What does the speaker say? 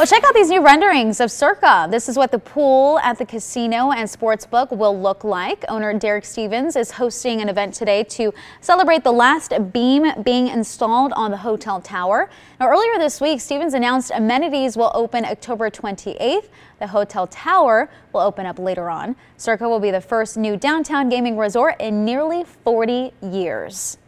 Well, check out these new renderings of Circa. This is what the pool at the casino and sportsbook will look like. Owner Derek Stevens is hosting an event today to celebrate the last beam being installed on the hotel tower. Now, earlier this week, Stevens announced amenities will open October 28th. The hotel tower will open up later on. Circa will be the first new downtown gaming resort in nearly 40 years.